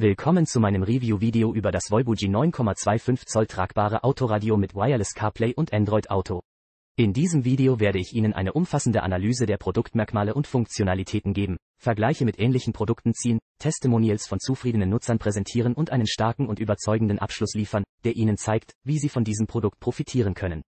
Willkommen zu meinem Review-Video über das Volbuji 9,25 Zoll tragbare Autoradio mit Wireless CarPlay und Android Auto. In diesem Video werde ich Ihnen eine umfassende Analyse der Produktmerkmale und Funktionalitäten geben, Vergleiche mit ähnlichen Produkten ziehen, Testimonials von zufriedenen Nutzern präsentieren und einen starken und überzeugenden Abschluss liefern, der Ihnen zeigt, wie Sie von diesem Produkt profitieren können.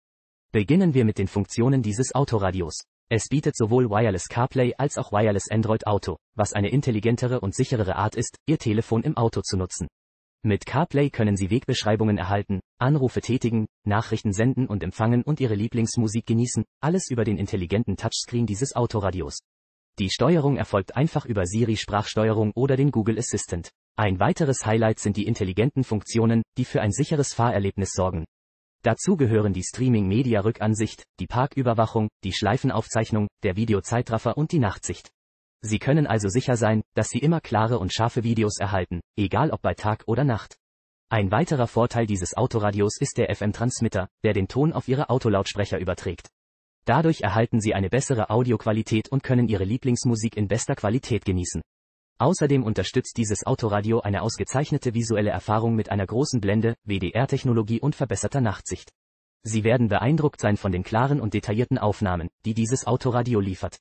Beginnen wir mit den Funktionen dieses Autoradios. Es bietet sowohl Wireless CarPlay als auch Wireless Android Auto, was eine intelligentere und sicherere Art ist, Ihr Telefon im Auto zu nutzen. Mit CarPlay können Sie Wegbeschreibungen erhalten, Anrufe tätigen, Nachrichten senden und empfangen und Ihre Lieblingsmusik genießen, alles über den intelligenten Touchscreen dieses Autoradios. Die Steuerung erfolgt einfach über Siri Sprachsteuerung oder den Google Assistant. Ein weiteres Highlight sind die intelligenten Funktionen, die für ein sicheres Fahrerlebnis sorgen. Dazu gehören die Streaming-Media-Rückansicht, die Parküberwachung, die Schleifenaufzeichnung, der Videozeitraffer und die Nachtsicht. Sie können also sicher sein, dass Sie immer klare und scharfe Videos erhalten, egal ob bei Tag oder Nacht. Ein weiterer Vorteil dieses Autoradios ist der FM-Transmitter, der den Ton auf Ihre Autolautsprecher überträgt. Dadurch erhalten Sie eine bessere Audioqualität und können Ihre Lieblingsmusik in bester Qualität genießen. Außerdem unterstützt dieses Autoradio eine ausgezeichnete visuelle Erfahrung mit einer großen Blende, WDR-Technologie und verbesserter Nachtsicht. Sie werden beeindruckt sein von den klaren und detaillierten Aufnahmen, die dieses Autoradio liefert.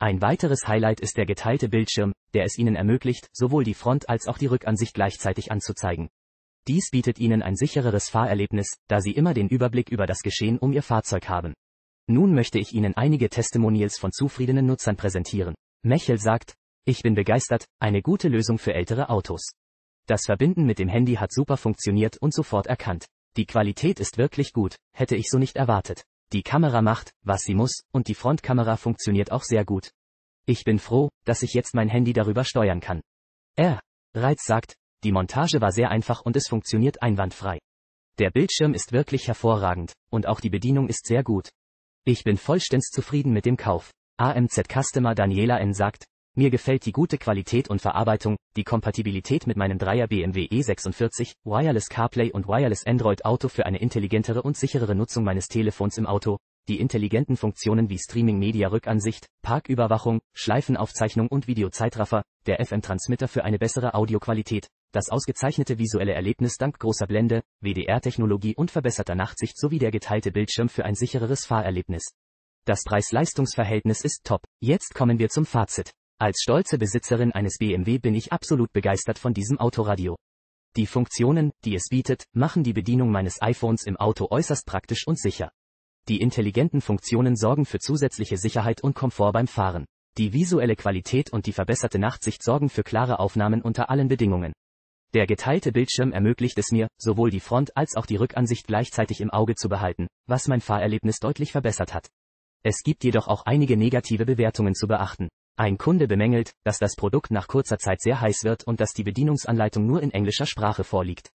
Ein weiteres Highlight ist der geteilte Bildschirm, der es Ihnen ermöglicht, sowohl die Front- als auch die Rückansicht gleichzeitig anzuzeigen. Dies bietet Ihnen ein sichereres Fahrerlebnis, da Sie immer den Überblick über das Geschehen um Ihr Fahrzeug haben. Nun möchte ich Ihnen einige Testimonials von zufriedenen Nutzern präsentieren. Mechel sagt, ich bin begeistert, eine gute Lösung für ältere Autos. Das Verbinden mit dem Handy hat super funktioniert und sofort erkannt. Die Qualität ist wirklich gut, hätte ich so nicht erwartet. Die Kamera macht, was sie muss, und die Frontkamera funktioniert auch sehr gut. Ich bin froh, dass ich jetzt mein Handy darüber steuern kann. R. Reiz sagt, die Montage war sehr einfach und es funktioniert einwandfrei. Der Bildschirm ist wirklich hervorragend, und auch die Bedienung ist sehr gut. Ich bin vollständig zufrieden mit dem Kauf. AMZ Customer Daniela N sagt, mir gefällt die gute Qualität und Verarbeitung, die Kompatibilität mit meinem 3er BMW E46, Wireless CarPlay und Wireless Android Auto für eine intelligentere und sicherere Nutzung meines Telefons im Auto, die intelligenten Funktionen wie Streaming Media Rückansicht, Parküberwachung, Schleifenaufzeichnung und Videozeitraffer, der FM-Transmitter für eine bessere Audioqualität, das ausgezeichnete visuelle Erlebnis dank großer Blende, WDR-Technologie und verbesserter Nachtsicht sowie der geteilte Bildschirm für ein sichereres Fahrerlebnis. Das Preis-Leistungs-Verhältnis ist top. Jetzt kommen wir zum Fazit. Als stolze Besitzerin eines BMW bin ich absolut begeistert von diesem Autoradio. Die Funktionen, die es bietet, machen die Bedienung meines iPhones im Auto äußerst praktisch und sicher. Die intelligenten Funktionen sorgen für zusätzliche Sicherheit und Komfort beim Fahren. Die visuelle Qualität und die verbesserte Nachtsicht sorgen für klare Aufnahmen unter allen Bedingungen. Der geteilte Bildschirm ermöglicht es mir, sowohl die Front als auch die Rückansicht gleichzeitig im Auge zu behalten, was mein Fahrerlebnis deutlich verbessert hat. Es gibt jedoch auch einige negative Bewertungen zu beachten. Ein Kunde bemängelt, dass das Produkt nach kurzer Zeit sehr heiß wird und dass die Bedienungsanleitung nur in englischer Sprache vorliegt.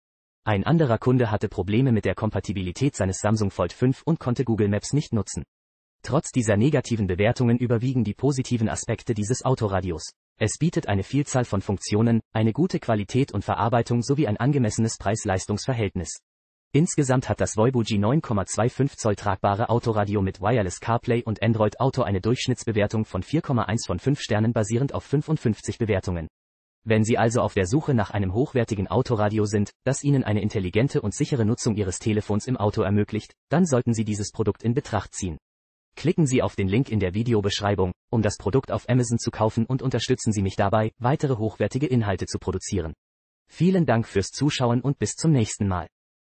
Ein anderer Kunde hatte Probleme mit der Kompatibilität seines Samsung Fold 5 und konnte Google Maps nicht nutzen. Trotz dieser negativen Bewertungen überwiegen die positiven Aspekte dieses Autoradios. Es bietet eine Vielzahl von Funktionen, eine gute Qualität und Verarbeitung sowie ein angemessenes Preis-Leistungs-Verhältnis. Insgesamt hat das Voibuji 9,25 Zoll tragbare Autoradio mit Wireless CarPlay und Android Auto eine Durchschnittsbewertung von 4,1 von 5 Sternen basierend auf 55 Bewertungen. Wenn Sie also auf der Suche nach einem hochwertigen Autoradio sind, das Ihnen eine intelligente und sichere Nutzung Ihres Telefons im Auto ermöglicht, dann sollten Sie dieses Produkt in Betracht ziehen. Klicken Sie auf den Link in der Videobeschreibung, um das Produkt auf Amazon zu kaufen und unterstützen Sie mich dabei, weitere hochwertige Inhalte zu produzieren. Vielen Dank fürs Zuschauen und bis zum nächsten Mal.